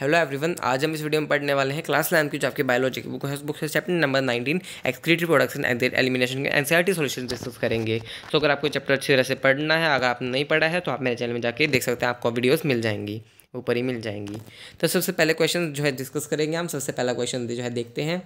Hello everyone आज हम इस वीडियो में पढ़ने वाले हैं क्लास नाइन की जो आपकी बायोलॉजी की बुक है उस बुक से chapter number 19 excretory production and their elimination के एनसीईआरटी सॉल्यूशन डिस्कस करेंगे तो अगर आपको चैप्टर अच्छी तरह से पढ़ना है अगर आपने नहीं पढ़ा है तो आप मेरे चैनल में जाकर देख सकते हैं आपको वीडियोज़ मिल जाएंगी ऊपर ही मिल जाएंगी तो सबसे पहले क्वेश्चन जो है डिस्कस करेंगे हम सबसे पहला क्वेश्चन जो है देखते हैं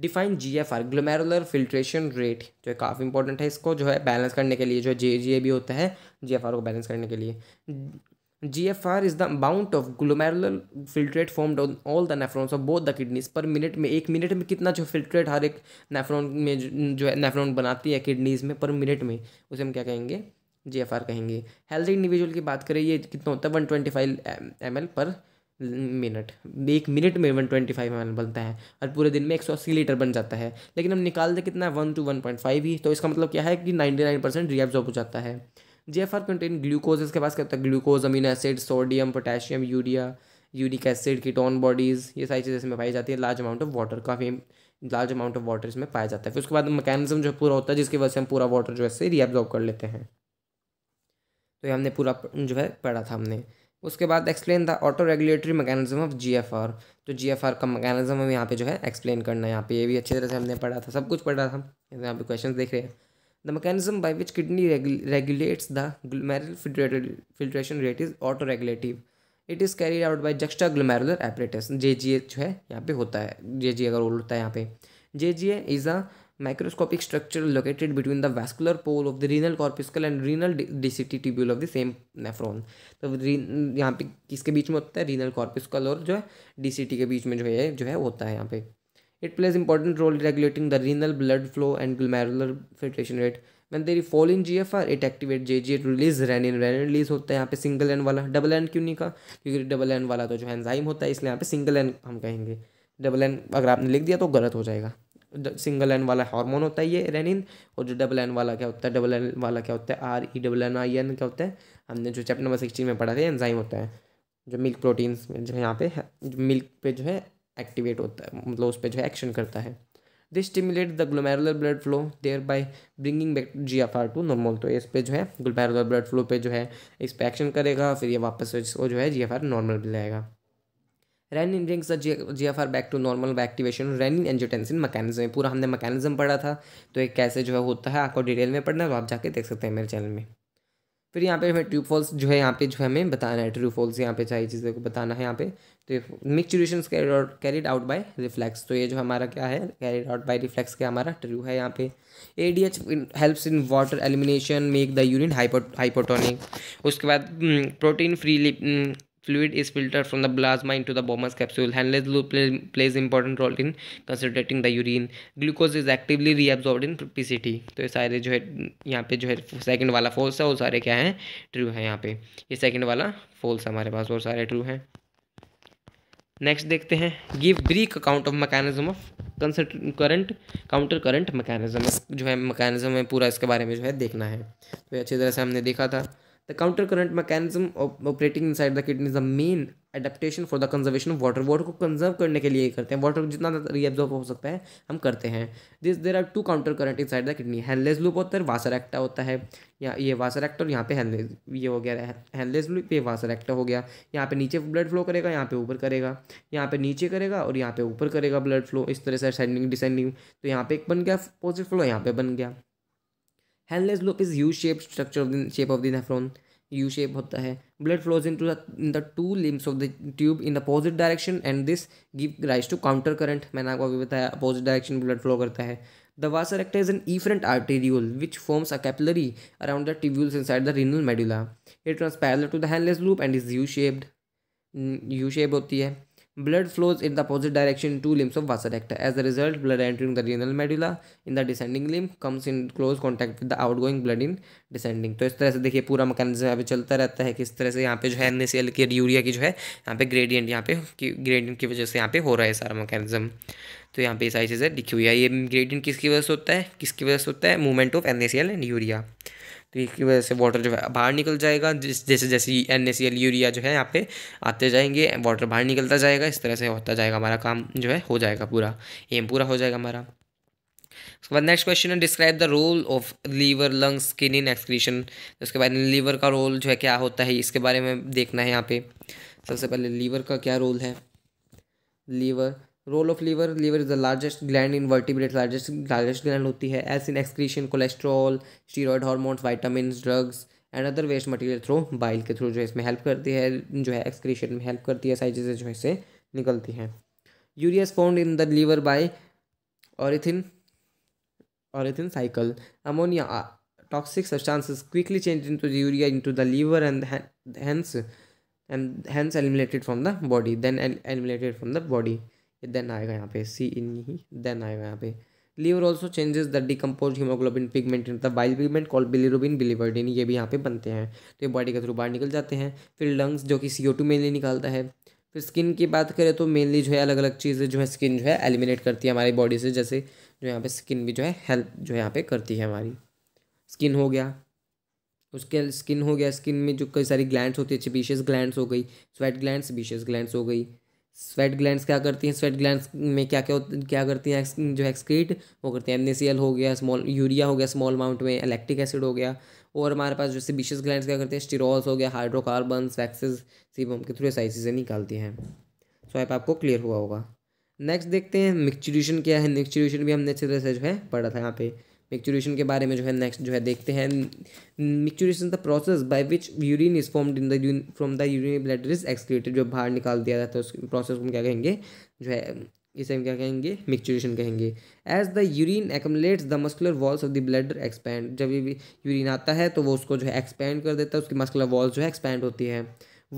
define G F R glomerular filtration rate जो है काफ़ी इंपॉर्टेंट है इसको जो है बैलेंस करने के लिए जो जे जी ए भी होता है जी एफ आर को बैलेंस करने के लिए GFR is the amount of glomerular filtrate formed on all the nephrons of both the kidneys पर मिनट में एक मिनट में कितना जो फिल्ट्रेट हर एक नेफ्रॉन में जो है नेफ्रॉन बनाती है किडनीज में पर मिनट में उसे हम क्या कहेंगे जी एफ आर कहेंगे हेल्दी इंडिविजुअल की बात करें ये कितना होता है one twenty five M L पर मिनट एक मिनट में one twenty five M L बनता है और पूरे दिन में एक सौ अस्सी लीटर बन जाता है लेकिन हम निकाल दें कितना one to one point five ही तो इसका मतलब क्या है कि नाइन्टी नाइन परसेंट रीअब्जॉर्ब हो जाता है G F R contain glucose इसके पास क्या होता है glucose amino acid sodium potassium urea uric acid ketone bodies ये सारी चीज़ें इसमें पाई जाती है लार्ज अमाउंट ऑफ वाटर काफ़ी लार्ज अमाउंट ऑफ वाटर इसमें पाया जाता है फिर उसके बाद मैकेनिज्म जो पूरा होता है जिसकी वजह से हम पूरा वाटर जो है इससे रीअब्जॉर्व कर लेते हैं तो ये हमने पूरा जो है पढ़ा था हमने उसके बाद explain the auto regulatory mechanism of G F R तो जी एफ आर का मैकेनिज्म हम यहाँ पे जो है एक्सप्लेन करना है यहाँ पे ये भी अच्छी तरह से हमने पढ़ा था सब कुछ पढ़ा था यहाँ पे क्वेश्चन देख रहे हैं the mechanism by which kidney regulates the glomerular filtration rate is auto regulative it is carried out by juxta glomerular apparatus J G A जो है यहाँ पे होता है जे जी अगर उल्टता है यहाँ पे J G A is a microscopic structure located between the vascular pole of the renal corpuscle and renal D C T tubule of the same nephron तो यहाँ पे किसके बीच में होता है रीनल कॉर्पिस्कल और जो है डी सी टी के बीच में जो है जो है होता है यहाँ पे it plays role regulating the renal blood flow and blood filtration rate when filtration rate. In G F R it activate J G it release renin renin release होता है यहाँ पे सिंगल एन वाला डबल एन क्यों नहीं कहा क्योंकि double N वाला तो जो एंजाइम होता है इसलिए यहाँ पे सिंगल एन हम कहेंगे डबल एन अगर आपने लिख दिया तो गलत हो जाएगा सिंगल एन वाला हार्मोन होता है ये रेनिन और जो डबल एन वाला क्या होता है डबल एन वाला क्या होता है R E double N I N क्या होता है हमने जो चैप्टर नंबर सिक्सटीन में पढ़ा था एंजाइम होता है जो मिल्क प्रोटीन्स में जो है यहाँ पे मिल्क पे जो है एक्टिवेट होता है मतलब उस पर जो है एक्शन करता है this stimulate the glomerular blood flow thereby bringing back G F R to normal तो इस पे जो है ग्लोमेरुलर ब्लड फ्लो पे जो है इस पर एक्शन करेगा फिर ये वापस वो जो है जी एफ आर नॉर्मल भी जाएगा renin brings the G F R back to normal by activation renin angiotensin mechanism पूरा हमने मैकेनिज्म पढ़ा था तो ये कैसे जो है होता है आपको डिटेल में पढ़ना तो आप जाके देख सकते हैं मेरे चैनल में फिर यहाँ पे हमें ट्रू फॉल्स जो है यहाँ पे जो हमें बताना है ट्रू फॉल्स यहाँ पे चाहिए चीज़ों को बताना है यहाँ पे तो tuition carried out by reflex तो ये जो हमारा क्या है कैरिड आउट बाय रिफ्लेक्स क्या हमारा ट्रू है यहाँ पे A D H helps in water elimination make the unit hypotonic उसके बाद protein mm, free Fluid is filtered from the plasma into the bomber's capsule. Handless loop play, plays important role in concentrating the urine. Glucose is actively reabsorbed in PCT. तो ये सारे जो है यहाँ पे जो है सेकंड वाला फॉल्स है वो सारे क्या हैं ट्रू है यहाँ पे ये सेकंड वाला फॉल्स हमारे पास और सारे ट्रू हैं नेक्स्ट देखते हैं give brief account of mechanism of current counter current mechanism जो है मैकेनिज्म है पूरा इसके बारे में जो है देखना है तो अच्छी तरह से हमने देखा था The countercurrent mechanism operating inside the kidney is the main adaptation for the conservation of water water को कंजर्व करने के लिए ही करते हैं वाटर जितना रीअब्जॉर्व हो सकता है हम करते हैं this there are two counter current inside the kidney Henle's loop होता है वासर एक्टा होता है या ये वासर एक्टा और यहाँ पे हैंडलेस ये हो गया हैंडलेस लूप ये वासर एक्टा हो गया यहाँ पे नीचे ब्लड फ्लो करेगा यहाँ पे ऊपर करेगा यहाँ पे नीचे करेगा और यहाँ पे ऊपर करेगा ब्लड फ्लो इस तरह से असेंडिंग डिसेंडिंग तो यहाँ पे एक बन गया पॉजिटिव फ्लो यहाँ पे बन गया Henle's loop is U shape structure of the shape of the nephron U shape होता है blood flows in to the two limbs of the tube in opposite direction and this give rise to counter current मैंने आपको अभी बताया opposite direction blood flow करता है the vasa recta is an efferent arteriole which forms a capillary around the tubules inside the renal medulla it ट्रांसपैरल to the Henle's loop and is U shaped U shape होती है blood flows in the opposite direction two limbs of vasa recta as a result blood entering the renal medulla in the descending limb comes in close contact with the out going blood in descending तो इस तरह से देखिए पूरा mechanism यहाँ पे चलता रहता है किस तरह से यहाँ पे जो है एन एस एल की यूरिया की जो है यहाँ पे ग्रेडियंट यहाँ पे ग्रेडियंट की वजह से यहाँ पे हो रहा है सारा मैकेनिज्म तो यहाँ पे सारी चीज़ें लिखी हुई है ये ग्रेडियंट किसकी वजह से होता है किसकी वजह से होता है movement of N S L and urea तो इसकी वजह से वाटर जो है बाहर निकल जाएगा जिस जैसे जैसे N A C L urea जो है यहाँ पे आते जाएंगे वाटर बाहर निकलता जाएगा इस तरह से होता जाएगा हमारा काम जो है हो जाएगा पूरा एम पूरा हो जाएगा हमारा उसके बाद नेक्स्ट क्वेश्चन है describe the role of liver lungs skin in excretion उसके बाद लीवर का रोल जो है क्या होता है इसके बारे में देखना है यहाँ पे सबसे पहले लीवर का क्या रोल है liver role of liver liver is the largest gland in vertebrate largest largest gland होती है as in excretion cholesterol steroid hormones vitamin drugs and other waste material through bile के थ्रू जो है इसमें help करती है जो है एक्सक्रीशन में हेल्प करती है चीज़ें जो है इससे निकलती हैं urea is found in the liver by ornithine ornithine cycle ammonia toxic substances quickly change into urea in to the liver and and hence eliminated from the body then eliminated from the body then आएगा यहाँ पे सी इन ही then आएगा यहाँ पे liver also changes the decompose haemoglobin pigment in the bile pigment call bilirubin biliverdin ये भी यहाँ पे बनते हैं तो ये बॉडी के थ्रू बाहर निकल जाते हैं फिर लंग्स जो कि सी ओ टू मेनली निकालता है फिर स्किन की बात करें तो मेनली जो है अलग अलग चीज़ें जो है स्किन जो है एलिमिनेट करती है हमारी बॉडी से जैसे जो यहाँ पे स्किन भी जो है हेल्प जो यहाँ पे करती है हमारी स्किन हो गया उसके स्किन हो गया स्किन में जो कई सारी ग्लैंड्स होती है बीशेस ग्लैंड्स हो गई स्वेट ग्लैंड्स बीशियस ग्लैंड्स हो गई स्वेट ग्लैंड्स क्या करती हैं स्वेट ग्लैंड्स में क्या क्या क्या करती हैं जो एक्सक्रीट वो करती हैं एम हो गया स्मॉल यूरिया हो गया स्मॉल अमाउंट में इलेक्ट्रिक एसिड हो गया और हमारे पास जैसे बिशस ग्लैंड्स क्या करते हैं स्टीरोल्स हो गया हाइड्रोकार्बन वैक्सेस सीबम के थ्रू साइज से निकालती हैं सो आप आपको क्लियर हुआ होगा नेक्स्ट देखते हैं मिक्सचुरेशन क्या है मिक्सचुरेशन भी हमने अच्छी तरह से जो है पढ़ा था यहाँ पे मिक्चुरेशन के बारे में जो है नेक्स्ट जो है देखते हैं micturition the process by which urine is formed in the from the urine bladder is excreted जो बाहर निकाल दिया जाता है उस प्रोसेस को हम क्या कहेंगे जो है इसे हम क्या कहेंगे मिक्चुरेशन कहेंगे as the urine accumulates the muscular walls of the bladder expand जब ये यूरिन आता है तो वो उसको जो है एक्सपैंड कर देता है उसकी मस्कुलर वॉल्स जो है एक्सपैंड होती है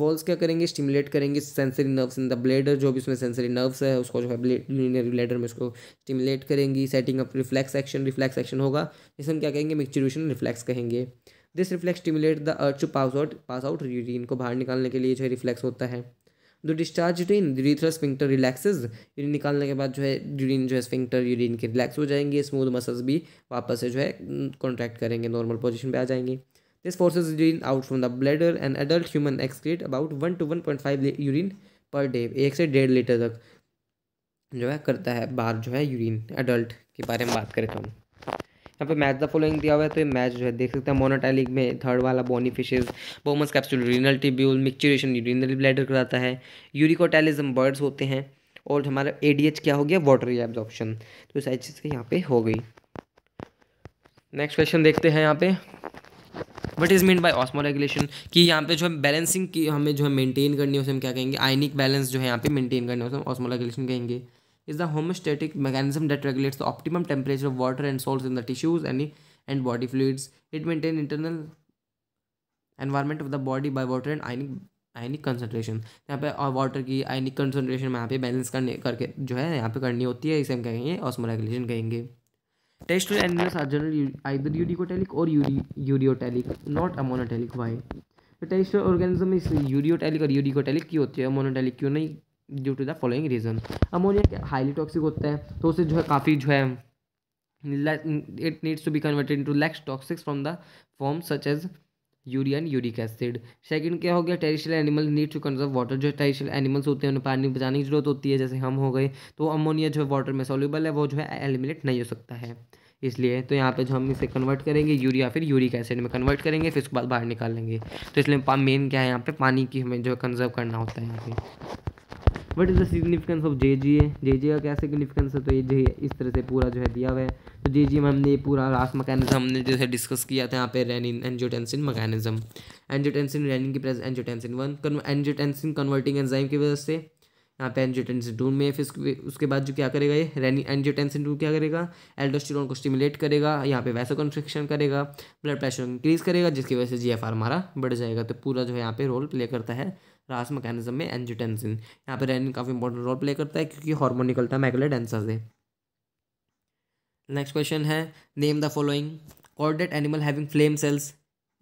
वॉल्स क्या करेंगे स्टिमुलेट करेंगे sensory nerves in the bladder जो भी उसमें सेंसरी नर्व्स है उसको जो है ब्लेडर में उसको स्टिमुलेट करेंगी setting up reflex action reflex action होगा जिसमें क्या कहेंगे मिक्चुरेशन रिफ्लेक्स कहेंगे this reflex stimulate the earth to pass out pass out urine को बाहर निकालने के लिए जो है रिफ्लेक्स होता है the discharge urine urethral sphincter relaxes urine निकालने के बाद जो है यूरिन जो है स्पिंक्टर यूरिन के रिलैक्स हो जाएंगे स्मूथ मसल्स भी वापस से जो है कॉन्ट्रैक्ट mm, करेंगे नॉर्मल पोजिशन पर आ जाएंगे This forces urine out from the bladder and adult human excrete about one to one point five urine per day एक से डेढ़ लीटर तक जो है करता है बाहर जो है यूरिन एडल्ट के बारे में बात करें तो हम यहाँ पे मैच द फॉलोइंग दिया हुआ है तो ये मैच जो है देख सकते हैं मोनोटाइलिक में थर्ड वाला fishes Bowman's capsule urinal tubule micturition urinary bladder कराता है यूरिकोटैलिज्म बर्ड्स होते हैं और हमारा ए क्या हो गया वाटर एब्जॉर्प्शन तो सारी चीज़ें यहाँ पे हो गई नेक्स्ट क्वेश्चन देखते हैं यहाँ पे what is mean by osmoregulation कि यहाँ पे जो है बैलेंसिंग की हमें जो है मेनटेन करनी है उसे हम क्या कहेंगे आइनिक बैलेंस जो है यहाँ पे मेनटेन करनी है उसे हम ऑस्मोरेगुलेशन कहेंगे is the homeostatic mechanism that regulates the optimum temperature of water and salts in the tissues and and body fluids it maintain internal environment of the body by water and ionic ionic concentration यहाँ पे और water की आयनिक concentration में यहाँ पे balance करने करके जो है यहाँ पे करनी होती है इसे हम कहेंगे ऑस्मोरेगुलेशन कहेंगे Terrestrial animals are general either eudicotylic और ureotelic not ammonotelic why Why? The terrestrial organism और यूडिकोटेलिक क्यों होती है अमोनोटेलिक क्यों नहीं due to the following reason ammonia highly toxic होता है तो उसे जो है काफ़ी जो है it needs to be converted to less toxics from the form such as urea and uric acid second क्या हो गया terrestrial animal need to conserve water जो टेरिशियल एनिमल्स होते हैं उन्हें पानी बचाने की जरूरत होती है जैसे हम हो गए तो अमोनिया जो है वाटर में सोल्यूबल है वो जो है एलिमिनेट नहीं हो सकता है इसलिए तो यहाँ पे जो हम इसे कन्वर्ट करेंगे यूरिया फिर यूरिक एसिड में कन्वर्ट करेंगे फिर उसके बाद बाहर निकाल लेंगे तो इसलिए मेन क्या है यहाँ पे पानी की हमें जो कंजर्व करना होता है यहाँ पे what is the significance of J G A J G का क्या सिग्निफिकेंस है तो ये जे इस तरह से पूरा जो है दिया हुआ है तो जे जी में हमने पूरा लास्ट मकैनिज्म हमने जैसे डिस्कस किया था यहाँ पे renin angiotensin mechanism angiotensin renin की प्रेस angiotensin one angiotensin converting enzyme की वजह से यहाँ पे एंजियोटेंसिन टू में फिर उसके बाद जो क्या करेगा ये रेनी एंजियोटेंसिन टू क्या करेगा एल्डोस्टेरोन को स्टिमुलेट करेगा यहाँ पे वैसा कंस्ट्रक्शन करेगा ब्लड प्रेशर इंक्रीज करेगा जिसकी वजह से जी हमारा बढ़ जाएगा तो पूरा जो है यहाँ पे रोल प्ले करता है रास मैकेनिज्म में एंजियोटेंसिन यहाँ पे रेनिन काफ़ी इंपॉर्टेंट रोल प्ले करता है क्योंकि हार्मोन निकलता है मैगुलर डेंसर से नेक्स्ट क्वेश्चन है name the following chordate animal having flame cells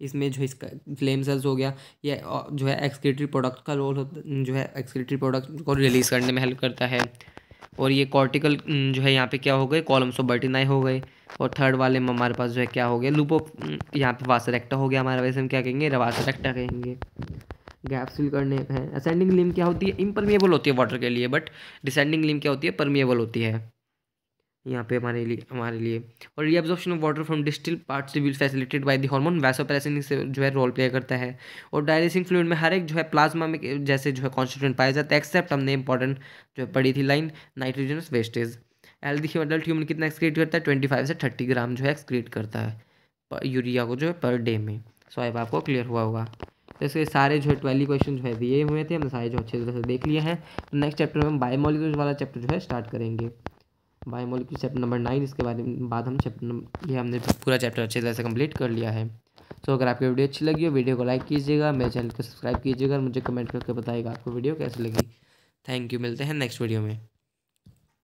इसमें जो इसका फ्लेम सेल्स हो गया या जो है एक्सक्रेटरी प्रोडक्ट का रोल जो है एक्सक्रेटरी प्रोडक्ट को रिलीज़ करने में हेल्प करता है और ये कॉर्टिकल जो है यहाँ पे क्या हो गए कॉलम्स ऑफ बर्टिनाई हो गए और थर्ड वाले में हमारे पास जो है क्या हो गया लूप ऑफ यहाँ पे वासरेक्टा हो गया हमारे वैसे हम क्या कहेंगे रवासरेक्टा कहेंगे गैप्स फिल करने हैं असेंडिंग लिम क्या होती है इम्परमेबल होती है वाटर के लिए बट डिसेंडिंग लिम क्या होती है परमिएबल होती है यहाँ पे हमारे लिए हमारे लिए और reabsorption of water from distal parts will facilitated by the hormone vasopressin से जो है रोल प्ले करता है और डायलिसिंग फ्लूड में हर एक जो है प्लाज्मा में जैसे जो है कॉन्स्टिट्यूंट पाया जाता है एक्सेप्ट हमने इंपॉर्टेंट जो है पढ़ी थी लाइन नाइट्रोजनस वेस्टेज एल दिखे अडल्ट ह्यूमन कितना एक्सक्रीट करता है ट्वेंटी फाइव से थर्टी ग्राम जो है एक्सक्रीट करता है यूरिया को जो है पर डे में सो अब आपको क्लियर हुआ होगा तो इसके सारे जो है ट्वेल्व क्वेश्चन जो है दिए हुए थे हमने सारे जो अच्छे तरह से देख लिए हैं नेक्स्ट चैप्टर में हम बायोमोलिक्यूल्स वाला चैप्टर जो है स्टार्ट करेंगे मोलिक्यूल चैप्टर नंबर नाइन इसके बारे में बाद हम चैप्टर ये हमने पूरा चैप्टर अच्छे तरह से कंप्लीट कर लिया है तो अगर आपकी वीडियो अच्छी लगी हो वीडियो को लाइक कीजिएगा मेरे चैनल को सब्सक्राइब कीजिएगा और मुझे कमेंट करके बताएगा आपको वीडियो कैसी लगी थैंक यू मिलते हैं नेक्स्ट वीडियो में